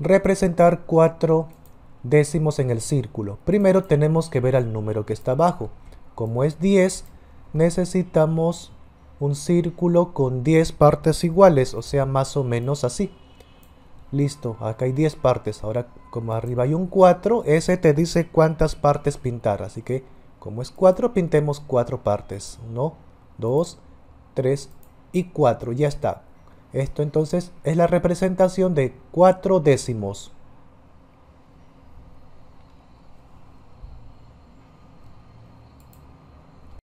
representar 4 décimos en el círculo. Primero tenemos que ver al número que está abajo. Como es 10, necesitamos un círculo con 10 partes iguales, o sea, más o menos así. Listo, acá hay 10 partes. Ahora, como arriba hay un 4, ese te dice cuántas partes pintar. Así que, como es 4, pintemos 4 partes. 1, 2, 3 y 4. Ya está. Esto entonces es la representación de cuatro décimos.